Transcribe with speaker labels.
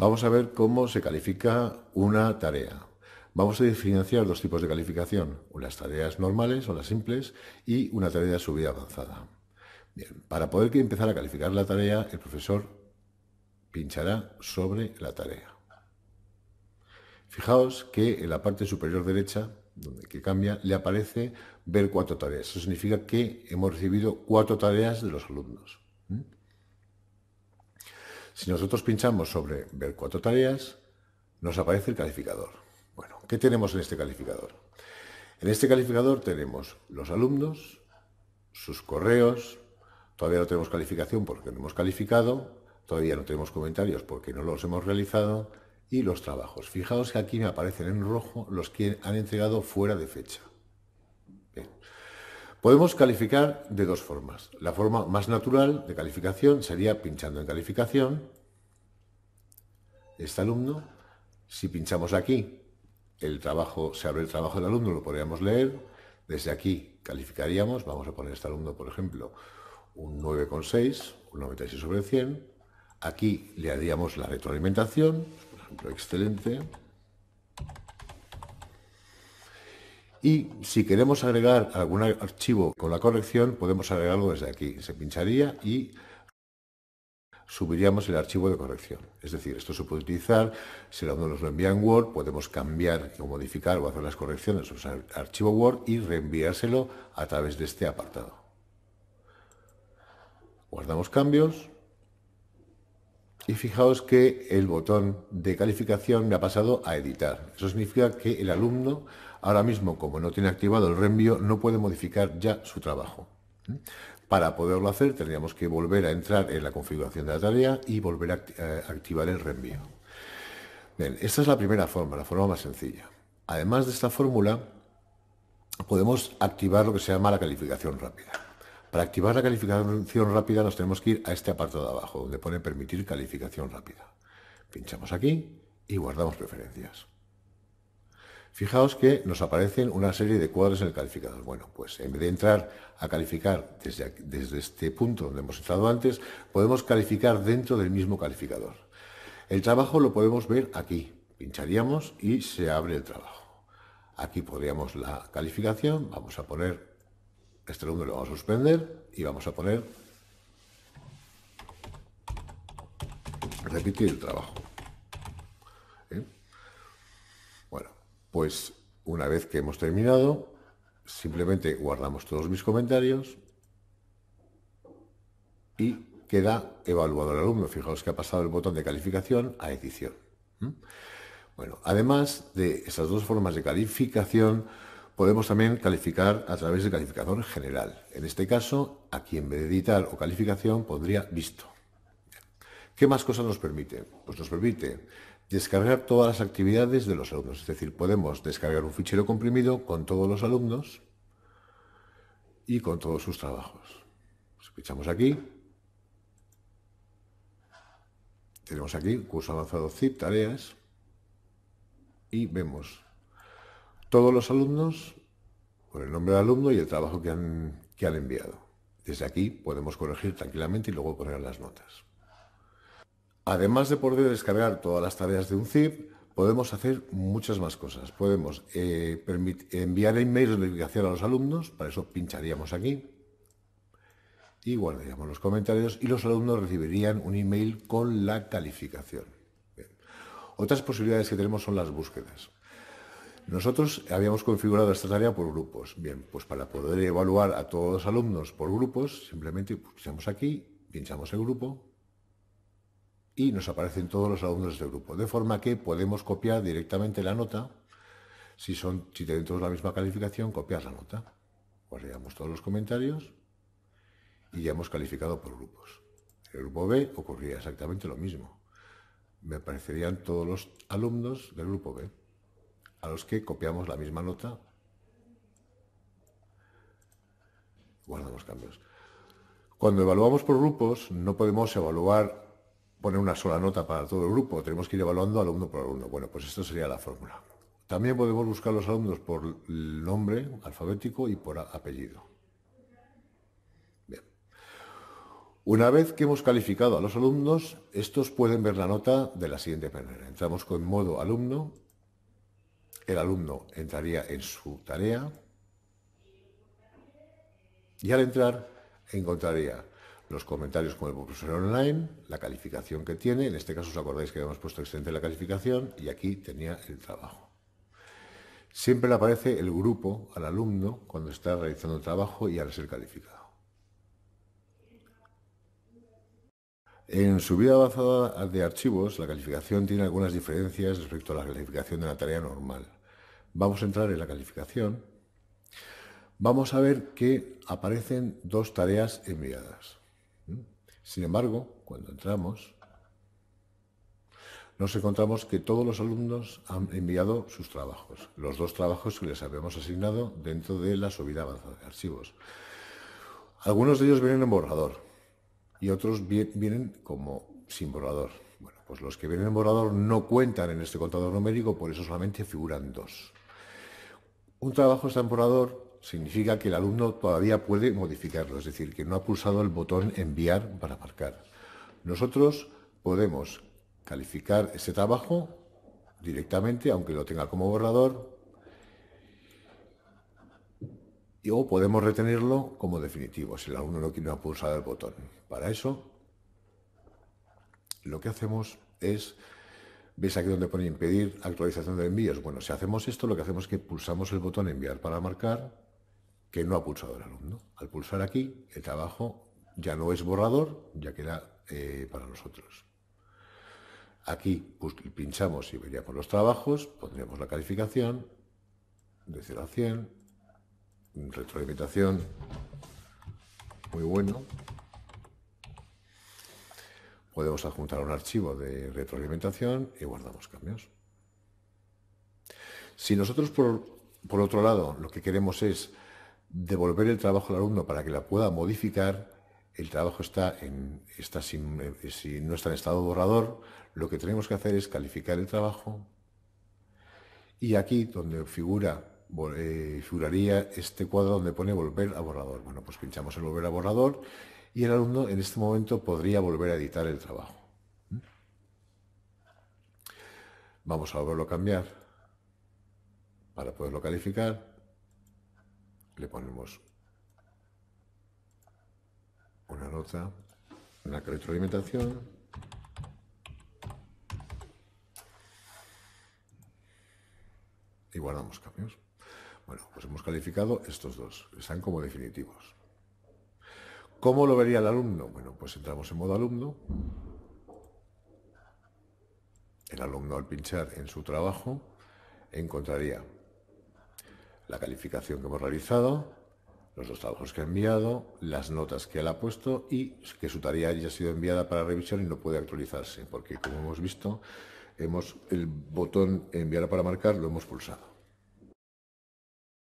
Speaker 1: Vamos a ver cómo se califica una tarea. Vamos a diferenciar dos tipos de calificación, unas tareas normales o las simples y una tarea de subida avanzada. para poder empezar a calificar la tarea, el profesor pinchará sobre la tarea. Fijaos que en la parte superior derecha, donde que cambia, le aparece ver cuatro tareas. Eso significa que hemos recibido cuatro tareas de los alumnos. Si nosotros pinchamos sobre ver cuatro tareas, nos aparece el calificador. Bueno, ¿qué tenemos en este calificador? En este calificador tenemos los alumnos, sus correos, todavía no tenemos calificación porque no hemos calificado, todavía no tenemos comentarios porque no los hemos realizado y los trabajos. Fijaos que aquí me aparecen en rojo los que han entregado fuera de fecha. Podemos calificar de dos formas. La forma más natural de calificación sería pinchando en calificación. Este alumno, si pinchamos aquí, el trabajo, se abre el trabajo del alumno, lo podríamos leer. Desde aquí calificaríamos, vamos a poner este alumno, por ejemplo, un 9,6, un 96 sobre 100. Aquí le haríamos la retroalimentación, por ejemplo, excelente. Y si queremos agregar algún archivo con la corrección, podemos agregarlo desde aquí. Se pincharía y subiríamos el archivo de corrección. Es decir, esto se puede utilizar, si el alumno nos lo envía en Word, podemos cambiar o modificar o hacer las correcciones en el archivo Word y reenviárselo a través de este apartado. Guardamos cambios. Y fijaos que el botón de calificación me ha pasado a editar. Eso significa que el alumno Ahora mismo, como no tiene activado el reenvío, no puede modificar ya su trabajo. Para poderlo hacer, tendríamos que volver a entrar en la configuración de la tarea y volver a eh, activar el reenvío. Bien, esta es la primera forma, la forma más sencilla. Además de esta fórmula, podemos activar lo que se llama la calificación rápida. Para activar la calificación rápida nos tenemos que ir a este apartado de abajo, donde pone permitir calificación rápida. Pinchamos aquí y guardamos preferencias. Fijaos que nos aparecen una serie de cuadros en el calificador. Bueno, pues en vez de entrar a calificar desde, este punto donde hemos entrado antes, podemos calificar dentro del mismo calificador. El trabajo lo podemos ver aquí. Pincharíamos y se abre el trabajo. Aquí podríamos la calificación, vamos a poner, este número lo vamos a suspender y vamos a poner repetir el trabajo. pues una vez que hemos terminado, simplemente guardamos todos mis comentarios y queda evaluado el alumno. Fijaos que ha pasado el botón de calificación a edición. Bueno, además de esas dos formas de calificación, podemos también calificar a través del calificador general. En este caso, aquí en vez de editar o calificación, pondría visto. ¿Qué más cosas nos permite? Pues nos permite descargar todas las actividades de los alumnos. Es decir, podemos descargar un fichero comprimido con todos los alumnos y con todos sus trabajos. escuchamos aquí, tenemos aquí curso avanzado ZIP, tareas, y vemos todos los alumnos con el nombre de alumno y el trabajo que han, que han enviado. Desde aquí podemos corregir tranquilamente y luego poner las notas. Además de poder descargar todas las tareas de un zip, podemos hacer muchas más cosas. Podemos eh, enviar emails de notificación a los alumnos, para eso pincharíamos aquí y guardaríamos los comentarios y los alumnos recibirían un email con la calificación. Otras posibilidades que tenemos son las búsquedas. Nosotros habíamos configurado esta tarea por grupos. Bien, pues para poder evaluar a todos los alumnos por grupos, simplemente pinchamos aquí, pinchamos el grupo y nos aparecen todos los alumnos del este grupo. De forma que podemos copiar directamente la nota. Si, son, si tienen todos la misma calificación, copiar la nota. Guardamos pues todos los comentarios y ya hemos calificado por grupos. En el grupo B ocurriría exactamente lo mismo. Me aparecerían todos los alumnos del grupo B, a los que copiamos la misma nota. Guardamos cambios. Cuando evaluamos por grupos, no podemos evaluar poner una sola nota para todo el grupo, tenemos que ir evaluando alumno por alumno. Bueno, pues esta sería la fórmula. También podemos buscar los alumnos por nombre alfabético y por apellido. Bien. Una vez que hemos calificado a los alumnos, estos pueden ver la nota de la siguiente manera. Entramos con modo alumno, el alumno entraría en su tarea y al entrar encontraría los comentarios con el profesor online, la calificación que tiene, en este caso os acordáis que habíamos puesto excelente la calificación y aquí tenía el trabajo. Siempre le aparece el grupo al alumno cuando está realizando el trabajo y al ser calificado. En su avanzada de archivos, la calificación tiene algunas diferencias respecto a la calificación de la tarea normal. Vamos a entrar en la calificación. Vamos a ver que aparecen dos tareas enviadas. Sin embargo, cuando entramos, nos encontramos que todos los alumnos han enviado sus trabajos, los dos trabajos que les habíamos asignado dentro de la subida avanzada de archivos. Algunos de ellos vienen en borrador y otros vienen como sin borrador. Bueno, pues los que vienen en borrador no cuentan en este contador numérico, por eso solamente figuran dos. Un trabajo está en borrador significa que el alumno todavía puede modificarlo, es decir, que no ha pulsado el botón enviar para marcar. Nosotros podemos calificar ese trabajo directamente, aunque lo tenga como borrador, y, o podemos retenerlo como definitivo, si el alumno no quiere pulsado el botón. Para eso, lo que hacemos es ¿Veis aquí donde pone impedir actualización de envíos? Bueno, si hacemos esto, lo que hacemos es que pulsamos el botón enviar para marcar que no ha pulsado el alumno. Al pulsar aquí, el trabajo ya no es borrador, ya queda eh, para nosotros. Aquí pinchamos y veríamos los trabajos, pondremos la calificación de 0 a 100, retroalimentación, muy bueno. Podemos adjuntar un archivo de retroalimentación y guardamos cambios. Si nosotros, por, por otro lado, lo que queremos es devolver el trabajo al alumno para que la pueda modificar, el trabajo está en, está eh, si no está en estado borrador, lo que tenemos que hacer es calificar el trabajo. Y aquí donde figura, eh, figuraría este cuadro donde pone volver a borrador. Bueno, pues pinchamos en volver a borrador y el alumno en este momento podría volver a editar el trabajo. ¿Mm? Vamos a volverlo a cambiar para poderlo calificar le ponemos una nota una retroalimentación y guardamos cambios. Bueno, pues hemos calificado estos dos, están como definitivos. ¿Cómo lo vería el alumno? Bueno, pues entramos en modo alumno. El alumno al pinchar en su trabajo encontraría la calificación que hemos realizado, los dos trabajos que ha enviado, las notas que él ha puesto y que su tarea haya sido enviada para revisión y no puede actualizarse, porque como hemos visto, hemos el botón enviar para marcar lo hemos pulsado.